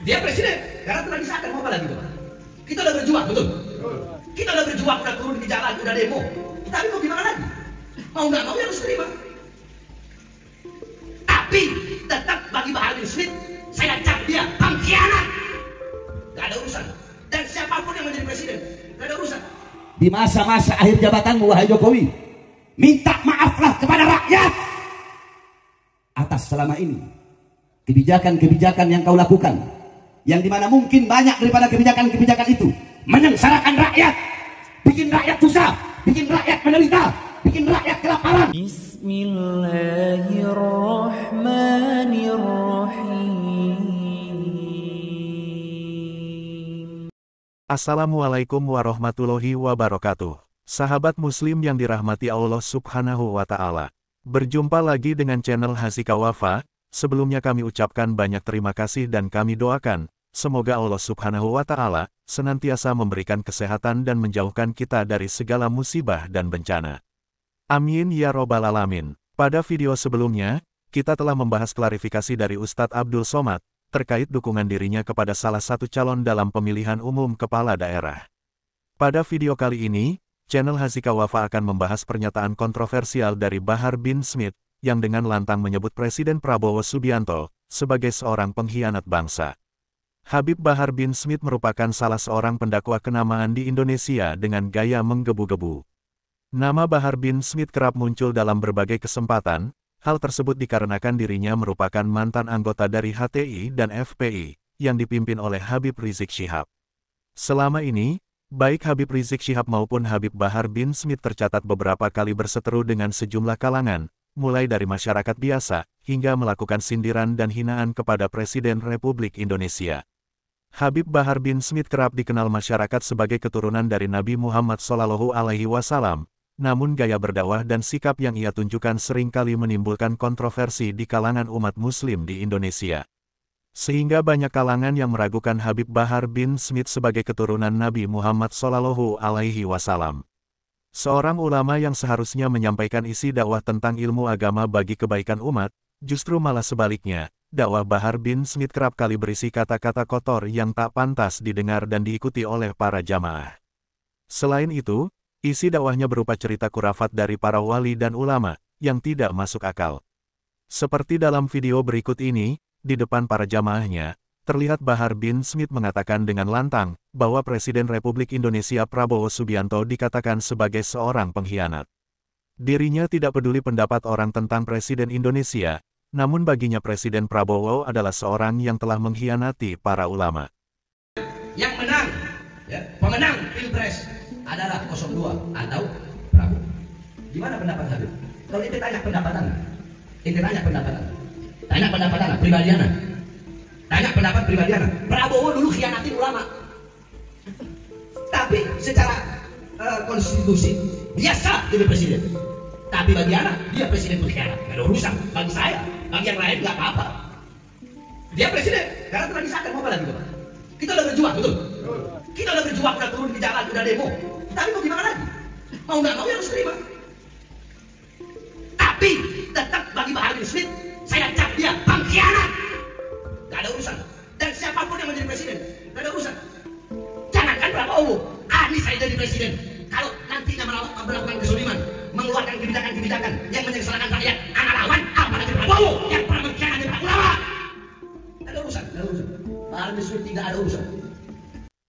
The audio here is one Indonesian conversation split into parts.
Dia presiden, karena telah disahkan mau apa lagi tuh. Kita udah berjuang, betul? Kita udah berjuang, udah turun di jalan, udah demo. Tapi mau gimana lagi? Mau nggak mau ya harus terima. Tapi tetap bagi Bahar Smith, saya cap dia pengkhianat. Gak ada urusan. Dan siapapun yang menjadi presiden, gak ada urusan. Di masa-masa akhir jabatanmu, wahai Jokowi, minta maaflah kepada rakyat atas selama ini kebijakan-kebijakan yang kau lakukan yang dimana mungkin banyak daripada kebijakan-kebijakan itu menyengsarakan rakyat bikin rakyat susah bikin rakyat menderita bikin rakyat kelaparan Bismillahirrahmanirrahim Assalamualaikum warahmatullahi wabarakatuh Sahabat muslim yang dirahmati Allah subhanahu wa ta'ala Berjumpa lagi dengan channel Hasika Wafa Sebelumnya kami ucapkan banyak terima kasih dan kami doakan, semoga Allah subhanahu wa ta'ala, senantiasa memberikan kesehatan dan menjauhkan kita dari segala musibah dan bencana. Amin ya robbal alamin. Pada video sebelumnya, kita telah membahas klarifikasi dari Ustadz Abdul Somad, terkait dukungan dirinya kepada salah satu calon dalam pemilihan umum kepala daerah. Pada video kali ini, channel Hazika Wafa akan membahas pernyataan kontroversial dari Bahar bin Smith, yang dengan lantang menyebut Presiden Prabowo Subianto sebagai seorang pengkhianat bangsa. Habib Bahar bin Smith merupakan salah seorang pendakwa kenamaan di Indonesia dengan gaya menggebu-gebu. Nama Bahar bin Smith kerap muncul dalam berbagai kesempatan, hal tersebut dikarenakan dirinya merupakan mantan anggota dari HTI dan FPI, yang dipimpin oleh Habib Rizik Syihab. Selama ini, baik Habib Rizik Syihab maupun Habib Bahar bin Smith tercatat beberapa kali berseteru dengan sejumlah kalangan, mulai dari masyarakat biasa, hingga melakukan sindiran dan hinaan kepada Presiden Republik Indonesia. Habib Bahar bin Smith kerap dikenal masyarakat sebagai keturunan dari Nabi Muhammad Shallallahu Alaihi Wasallam, namun gaya berdakwah dan sikap yang ia tunjukkan seringkali menimbulkan kontroversi di kalangan umat Muslim di Indonesia. Sehingga banyak kalangan yang meragukan Habib Bahar bin Smith sebagai keturunan Nabi Muhammad Shallallahu Alaihi Wasallam. Seorang ulama yang seharusnya menyampaikan isi dakwah tentang ilmu agama bagi kebaikan umat, justru malah sebaliknya, dakwah Bahar bin Smith kerap kali berisi kata-kata kotor yang tak pantas didengar dan diikuti oleh para jamaah. Selain itu, isi dakwahnya berupa cerita kurafat dari para wali dan ulama, yang tidak masuk akal. Seperti dalam video berikut ini, di depan para jamaahnya, terlihat Bahar bin Smith mengatakan dengan lantang bahwa Presiden Republik Indonesia Prabowo Subianto dikatakan sebagai seorang pengkhianat. Dirinya tidak peduli pendapat orang tentang Presiden Indonesia, namun baginya Presiden Prabowo adalah seorang yang telah mengkhianati para ulama. Yang menang, ya, pemenang Pilpres adalah 02 atau Prabowo. Gimana pendapat Habib? Kalau itu tanya pendapatan, Itu tanya pendapatan. Tanya pendapatan, pribadi anak. Tanya pendapat pribadi anak. Prabowo dulu khianatin ulama. Tapi secara uh, konstitusi biasa sah jadi presiden. Tapi bagi anak dia presiden berkhianat. Gak ada urusan. Bagi saya, bagi yang lain nggak apa-apa. Dia presiden karena telah disahkan mau lagi coba. Kita udah berjuang betul. Kita udah berjuang udah turun di jalan udah demo. Tapi mau gimana lagi? Mau nggak mau ya harus terima. Prabowo ah saya jadi presiden kalau nantinya melakukan kesuliman mengeluarkan kebijakan-kebijakan yang menyengsarakan rakyat anak lawan apalagi Prabowo yang pernah mengkhianati para ulama ada urusan ada urusan para miskin tidak ada urusan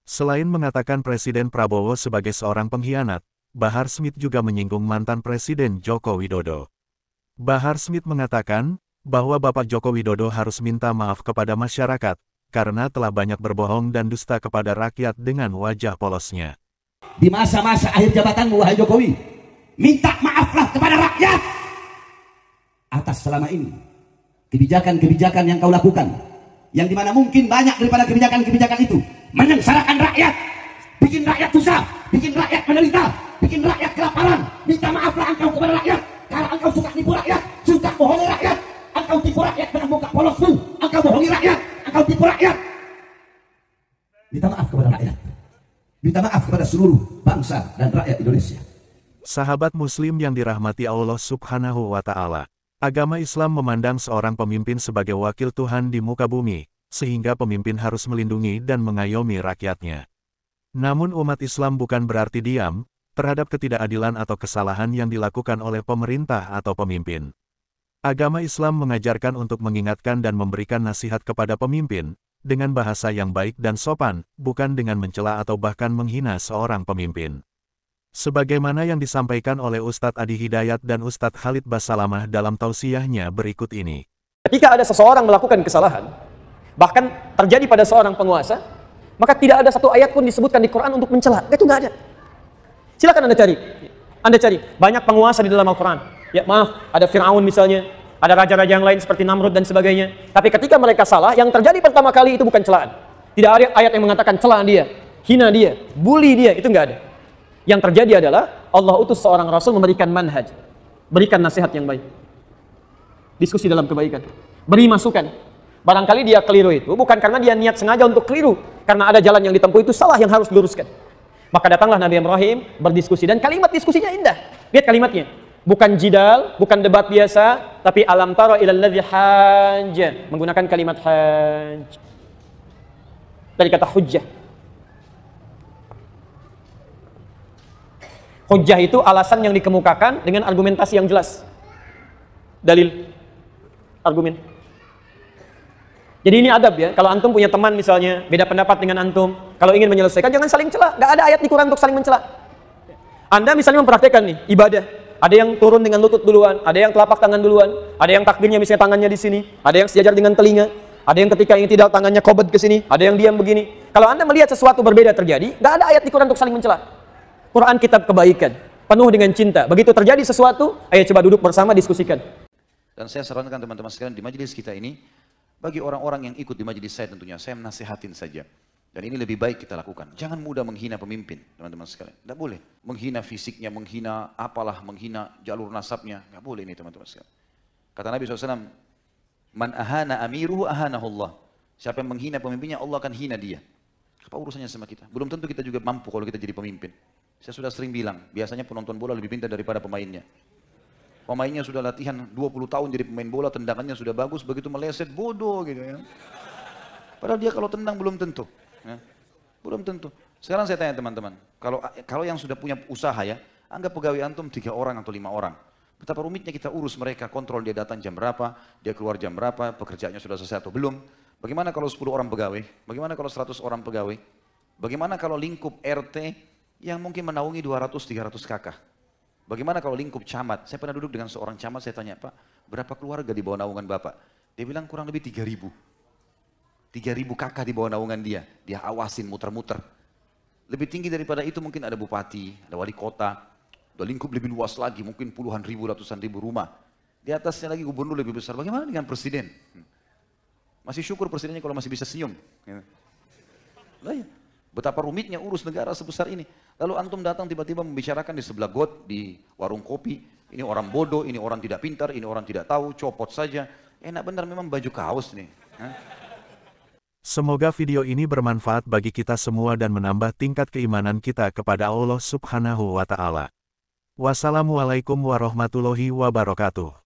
Selain mengatakan Presiden Prabowo sebagai seorang pengkhianat, Bahar Smith juga menyinggung mantan Presiden Joko Widodo. Bahar Smith mengatakan bahwa Bapak Joko Widodo harus minta maaf kepada masyarakat karena telah banyak berbohong dan dusta kepada rakyat dengan wajah polosnya. Di masa-masa akhir jabatan wahai Jokowi, minta maaflah kepada rakyat atas selama ini kebijakan-kebijakan yang kau lakukan, yang dimana mungkin banyak daripada kebijakan-kebijakan itu menyengsarakan rakyat, bikin rakyat susah, bikin rakyat menderita, bikin rakyat kelaparan. Minta maaflah engkau kepada rakyat, karena engkau suka nipu rakyat, suka bohongi rakyat, engkau tipu rakyat dengan muka polosmu, engkau bohongi rakyat akan tipu rakyat. Minta maaf kepada rakyat. Minta maaf kepada seluruh bangsa dan rakyat Indonesia. Sahabat muslim yang dirahmati Allah subhanahu wa ta'ala. Agama Islam memandang seorang pemimpin sebagai wakil Tuhan di muka bumi, sehingga pemimpin harus melindungi dan mengayomi rakyatnya. Namun umat Islam bukan berarti diam terhadap ketidakadilan atau kesalahan yang dilakukan oleh pemerintah atau pemimpin. Agama Islam mengajarkan untuk mengingatkan dan memberikan nasihat kepada pemimpin, dengan bahasa yang baik dan sopan, bukan dengan mencela atau bahkan menghina seorang pemimpin. Sebagaimana yang disampaikan oleh Ustadz Adi Hidayat dan Ustadz Khalid Basalamah dalam tausiahnya berikut ini. Ketika ada seseorang melakukan kesalahan, bahkan terjadi pada seorang penguasa, maka tidak ada satu ayat pun disebutkan di Quran untuk mencela. Itu nggak ada. Silakan Anda cari. Anda cari. Banyak penguasa di dalam Al-Quran Ya maaf, ada Fir'aun misalnya, ada raja-raja yang lain seperti Namrud dan sebagainya. Tapi ketika mereka salah, yang terjadi pertama kali itu bukan celaan. Tidak ada ayat yang mengatakan celaan dia, hina dia, bully dia, itu nggak ada. Yang terjadi adalah Allah utus seorang rasul memberikan manhaj, berikan nasihat yang baik. Diskusi dalam kebaikan, beri masukan. Barangkali dia keliru itu bukan karena dia niat sengaja untuk keliru, karena ada jalan yang ditempuh itu salah yang harus diluruskan. Maka datanglah Nabi Ibrahim berdiskusi dan kalimat diskusinya indah. Lihat kalimatnya bukan jidal, bukan debat biasa, tapi alam taro ilal ladhi hajj menggunakan kalimat hajj dari kata hujjah. Hujjah itu alasan yang dikemukakan dengan argumentasi yang jelas. Dalil argumen. Jadi ini adab ya. Kalau antum punya teman misalnya beda pendapat dengan antum, kalau ingin menyelesaikan jangan saling celah. Gak ada ayat di Quran untuk saling mencela. Anda misalnya mempraktekkan nih ibadah, ada yang turun dengan lutut duluan, ada yang telapak tangan duluan, ada yang takbirnya misalnya tangannya di sini, ada yang sejajar dengan telinga, ada yang ketika ini tidak tangannya kobet ke sini, ada yang diam begini. Kalau Anda melihat sesuatu berbeda terjadi, nggak ada ayat di Quran untuk saling mencela. Quran kitab kebaikan, penuh dengan cinta. Begitu terjadi sesuatu, ayo coba duduk bersama diskusikan. Dan saya sarankan teman-teman sekalian di majelis kita ini, bagi orang-orang yang ikut di majelis saya tentunya, saya menasihatin saja. Dan ini lebih baik kita lakukan. Jangan mudah menghina pemimpin, teman-teman sekalian. Tidak boleh. Menghina fisiknya, menghina apalah, menghina jalur nasabnya. Tidak boleh ini teman-teman sekalian. Kata Nabi SAW, Man ahana amiruhu ahanahullah. Siapa yang menghina pemimpinnya, Allah akan hina dia. Apa urusannya sama kita? Belum tentu kita juga mampu kalau kita jadi pemimpin. Saya sudah sering bilang, biasanya penonton bola lebih pintar daripada pemainnya. Pemainnya sudah latihan 20 tahun jadi pemain bola, tendangannya sudah bagus, begitu meleset bodoh gitu ya. Padahal dia kalau tendang belum tentu. Ya. Belum tentu. Sekarang saya tanya teman-teman, kalau kalau yang sudah punya usaha ya, anggap pegawai antum tiga orang atau lima orang. Betapa rumitnya kita urus mereka, kontrol dia datang jam berapa, dia keluar jam berapa, pekerjaannya sudah selesai atau belum. Bagaimana kalau 10 orang pegawai? Bagaimana kalau 100 orang pegawai? Bagaimana kalau lingkup RT yang mungkin menaungi 200-300 kakak? Bagaimana kalau lingkup camat? Saya pernah duduk dengan seorang camat, saya tanya, Pak, berapa keluarga di bawah naungan Bapak? Dia bilang kurang lebih 3000. Tiga ribu kakak di bawah naungan dia. Dia awasin muter-muter. Lebih tinggi daripada itu mungkin ada bupati, ada wali kota. Udah lingkup lebih luas lagi, mungkin puluhan ribu, ratusan ribu rumah. Di atasnya lagi gubernur lebih besar. Bagaimana dengan presiden? Hmm. Masih syukur presidennya kalau masih bisa senyum. Gitu. Iya. betapa rumitnya urus negara sebesar ini. Lalu antum datang tiba-tiba membicarakan di sebelah got, di warung kopi. Ini orang bodoh, ini orang tidak pintar, ini orang tidak tahu, copot saja. Enak benar memang baju kaos nih. Hah? Semoga video ini bermanfaat bagi kita semua dan menambah tingkat keimanan kita kepada Allah Subhanahu wa Ta'ala. Wassalamualaikum warahmatullahi wabarakatuh.